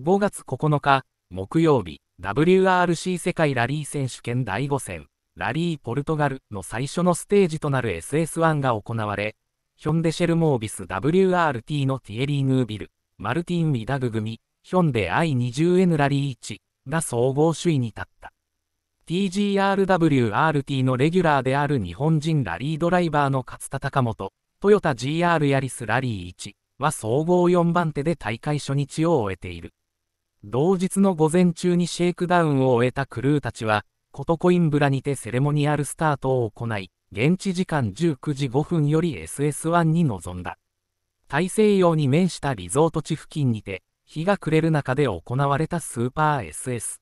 5月9日、木曜日、WRC 世界ラリー選手権第5戦、ラリーポルトガルの最初のステージとなる SS1 が行われ、ヒョンデシェルモービス WRT のティエリー・ヌービル、マルティン・ウィダグ組、ヒョンデ I20N ラリー1が総合首位に立った。TGRWRT のレギュラーである日本人ラリードライバーの勝田隆元、トヨタ GR ヤリスラリー1は総合4番手で大会初日を終えている。同日の午前中にシェイクダウンを終えたクルーたちは、コトコインブラにてセレモニアルスタートを行い、現地時間19時5分より SS1 に臨んだ。大西洋に面したリゾート地付近にて、日が暮れる中で行われたスーパー SS。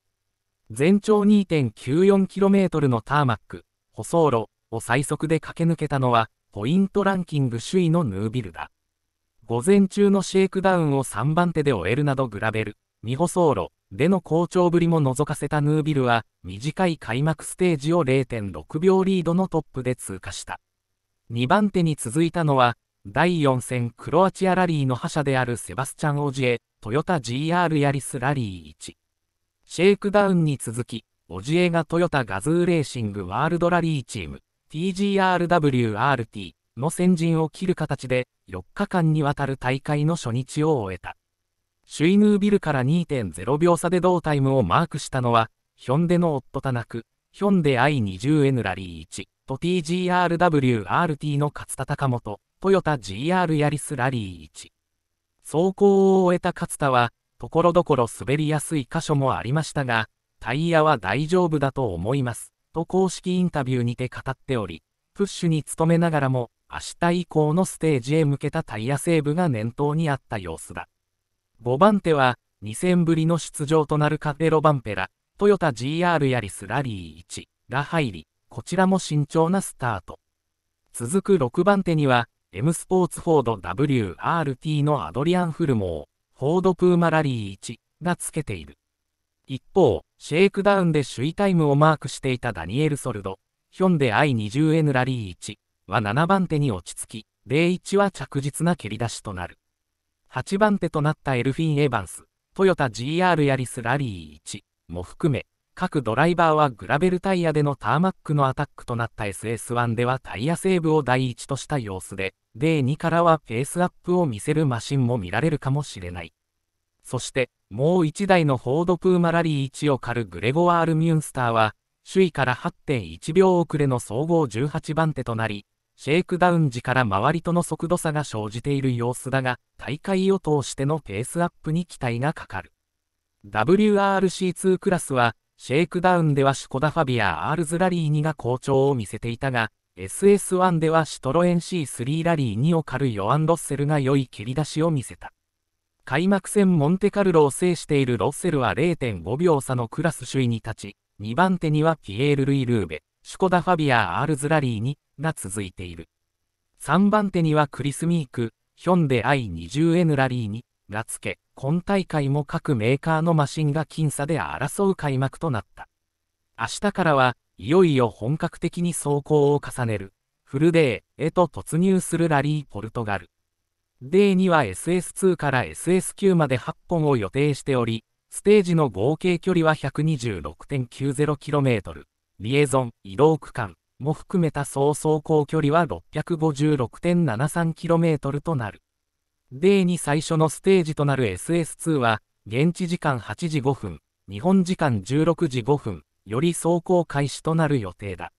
全長 2.94km のターマック、舗装路を最速で駆け抜けたのは、ポイントランキング首位のヌービルだ。午前中のシェイクダウンを3番手で終えるなどグラベル、ミホソーロでの好調ぶりも覗かせたヌービルは、短い開幕ステージを0.6秒リードのトップで通過した。2番手に続いたのは、第4戦クロアチアラリーの覇者であるセバスチャン・オジエ、トヨタ GR ヤリスラリー1。シェイクダウンに続き、オジエがトヨタガズーレーシングワールドラリーチーム、TGRWRT の先陣を切る形で、4日間にわたる大会の初日を終えた。シュイヌービルから2.0秒差で同タイムをマークしたのは、ヒョンデの夫田なく、ヒョンデ i20N ラリー1と TGRWRT の勝田隆元、トヨタ GR ヤリスラリー1。走行を終えた勝田は、ところどころ滑りやすい箇所もありましたが、タイヤは大丈夫だと思います、と公式インタビューにて語っており、プッシュに努めながらも、明日以降のステージへ向けたタイヤセーブが念頭にあった様子だ。5番手は、2戦ぶりの出場となるカテロバンペラ、トヨタ GR ヤリスラリー1が入り、こちらも慎重なスタート。続く6番手には、M スポーツフォード WRT のアドリアン・フルモー、フォードプーマラリー1がつけている。一方、シェイクダウンで首位タイムをマークしていたダニエル・ソルド、ヒョンデ i20N ラリー1は7番手に落ち着き、01は着実な蹴り出しとなる。8番手となったエルフィン・エヴァンス、トヨタ GR ヤリスラリー1も含め、各ドライバーはグラベルタイヤでのターマックのアタックとなった SS1 ではタイヤセーブを第一とした様子で、D2 からはペースアップを見せるマシンも見られるかもしれない。そして、もう1台のフォードプーマラリー1を狩るグレゴワール・ミュンスターは、首位から8.1秒遅れの総合18番手となり、シェイクダウン時から周りとの速度差が生じている様子だが、大会を通してのペースアップに期待がかかる。WRC2 クラスは、シェイクダウンではシュコダファビア・アールズラリー2が好調を見せていたが、SS1 ではシトロエン C3 ラリー2を狩るヨアン・ロッセルが良い蹴り出しを見せた。開幕戦モンテカルロを制しているロッセルは0.5秒差のクラス首位に立ち、2番手にはピエール・ルイ・ルーベ、シュコダファビア・アールズラリーにが続いている。3番手にはクリス・ミーク、ヒョンデ i20N ラリーにがつけ、今大会も各メーカーのマシンが僅差で争う開幕となった。明日からはいよいよ本格的に走行を重ねる、フルデーへと突入するラリーポルトガル。デーには SS2 から SS9 まで8本を予定しており、ステージの合計距離は 126.90km。リエゾン、移動区間も含めた総走行距離は 656.73km となる。デに最初のステージとなる SS2 は、現地時間8時5分、日本時間16時5分、より走行開始となる予定だ。